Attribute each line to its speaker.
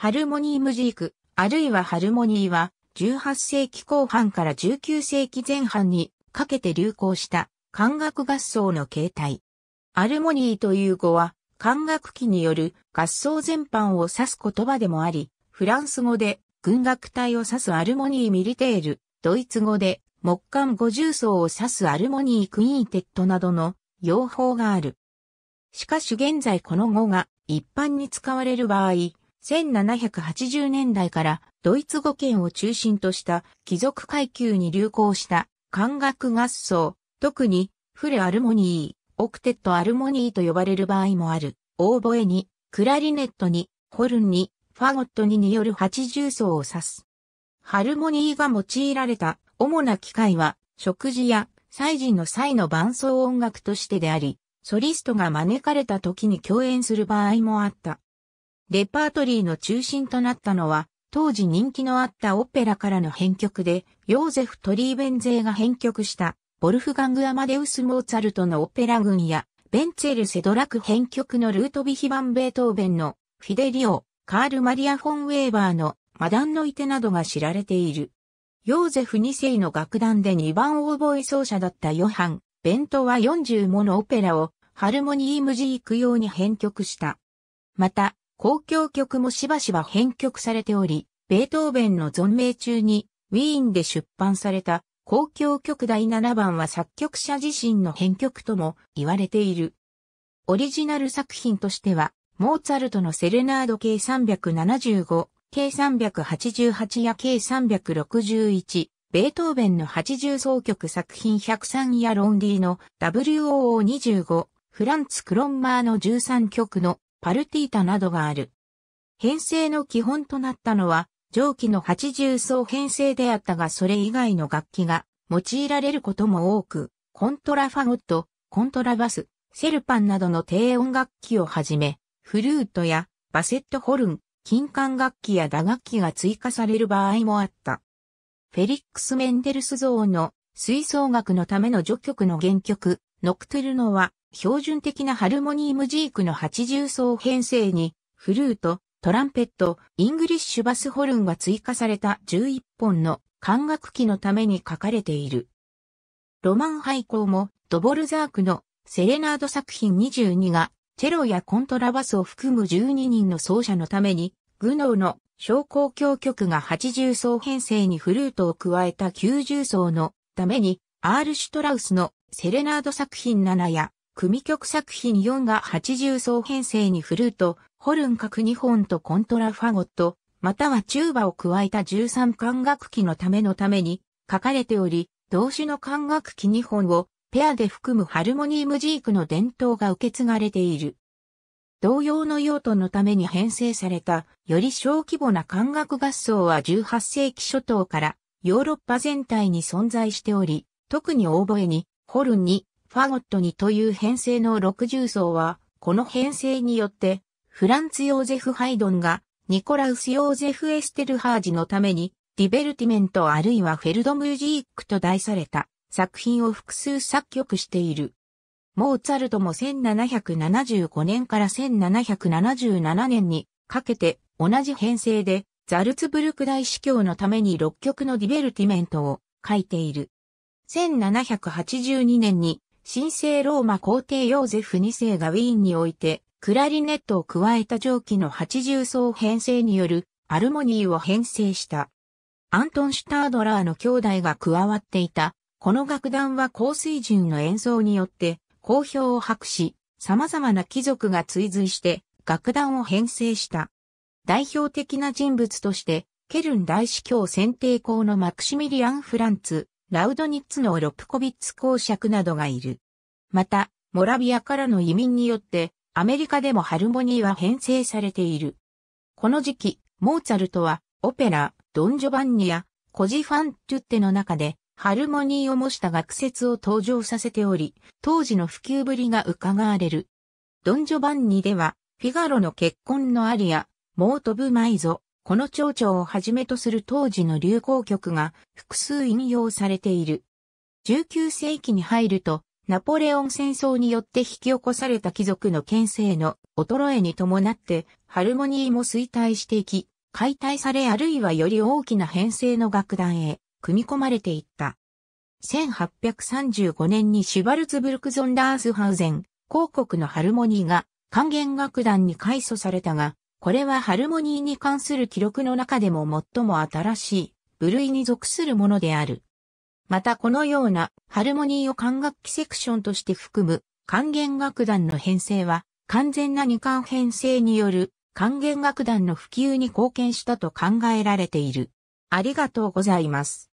Speaker 1: ハルモニームジーク、あるいはハルモニーは、18世紀後半から19世紀前半にかけて流行した管楽合奏の形態。アルモニーという語は、管楽器による合奏全般を指す言葉でもあり、フランス語で軍楽隊を指すアルモニーミリテール、ドイツ語で木管五重奏を指すアルモニークイーンテッドなどの用法がある。しかし現在この語が一般に使われる場合、1780年代からドイツ語圏を中心とした貴族階級に流行した管楽合奏、特にフレアルモニー、オクテットアルモニーと呼ばれる場合もある、オーボエに、クラリネットに、ホルンに、ファゴットにによる8重奏を指す。ハルモニーが用いられた主な機械は、食事や祭事の際の伴奏音楽としてであり、ソリストが招かれた時に共演する場合もあった。レパートリーの中心となったのは、当時人気のあったオペラからの編曲で、ヨーゼフ・トリーベンゼーが編曲した、ボルフガング・アマデウス・モーツァルトのオペラ群や、ベンツェル・セドラク編曲のルートビヒ・バン・ベートーベンの、フィデリオ、カール・マリア・フォン・ウェーバーの、マダンのいてなどが知られている。ヨーゼフ2世の楽団で2番オーボエ奏者だったヨハン、ベントは40ものオペラをハルモニームジーク用に編曲した。また、交響曲もしばしば編曲されており、ベートーベンの存命中にウィーンで出版された交響曲第7番は作曲者自身の編曲とも言われている。オリジナル作品としては、モーツァルトのセレナード k 375、計388や計361、ベートーベンの80総曲作品103やロンディの WOO25、フランツ・クロンマーの13曲のパルティータなどがある。編成の基本となったのは、上記の80層編成であったがそれ以外の楽器が用いられることも多く、コントラファゴット、コントラバス、セルパンなどの低音楽器をはじめ、フルートやバセットホルン、金管楽器や打楽器が追加される場合もあった。フェリックス・メンデルス像の吹奏楽のための序曲の原曲、ノクトゥルノは標準的なハルモニームジークの80層編成に、フルート、トランペット、イングリッシュバスホルンが追加された11本の管楽器のために書かれている。ロマン廃校もドボルザークのセレナード作品22がチェロやコントラバスを含む12人の奏者のために、グノーの小交響曲が80層編成にフルートを加えた90層のために、アール・シュトラウスのセレナード作品7や組曲作品4が80層編成にフルート、ホルン各2本とコントラファゴット、またはチューバを加えた13管楽器のためのために書かれており、同種の管楽器2本をペアで含むハルモニームジークの伝統が受け継がれている。同様の用途のために編成された、より小規模な管楽合奏は18世紀初頭からヨーロッパ全体に存在しており、特にオーボエに、ホルンに、ファゴットにという編成の60層は、この編成によって、フランツ・ヨーゼフ・ハイドンが、ニコラウス・ヨーゼフ・エステルハージのために、ディベルティメントあるいはフェルド・ムージークと題された作品を複数作曲している。モーツァルトも1775年から1777年にかけて同じ編成でザルツブルク大司教のために6曲のディベルティメントを書いている。1782年に神聖ローマ皇帝ヨーゼフ2世がウィーンにおいて、クラリネットを加えた蒸気の80層編成によるアルモニーを編成した。アントン・シュタードラーの兄弟が加わっていた、この楽団は高水準の演奏によって好評を博し、様々な貴族が追随して楽団を編成した。代表的な人物として、ケルン大司教選定校のマクシミリアン・フランツ、ラウドニッツのロプコビッツ公爵などがいる。また、モラビアからの移民によって、アメリカでもハルモニーは編成されている。この時期、モーツァルトは、オペラ、ドン・ジョバンニや、コジ・ファン・トゥッテの中で、ハルモニーを模した学説を登場させており、当時の普及ぶりが伺われる。ドン・ジョバンニでは、フィガロの結婚のアリア、モートブ・マイゾ、この蝶々をはじめとする当時の流行曲が複数引用されている。19世紀に入ると、ナポレオン戦争によって引き起こされた貴族の牽制の衰えに伴って、ハルモニーも衰退していき、解体されあるいはより大きな編成の楽団へ組み込まれていった。1835年にシュバルツブルクゾンダースハウゼン、広告のハルモニーが還元楽団に改祖されたが、これはハルモニーに関する記録の中でも最も新しい部類に属するものである。またこのようなハルモニーを管楽器セクションとして含む管弦楽団の編成は完全な二管編成による管弦楽団の普及に貢献したと考えられている。ありがとうございます。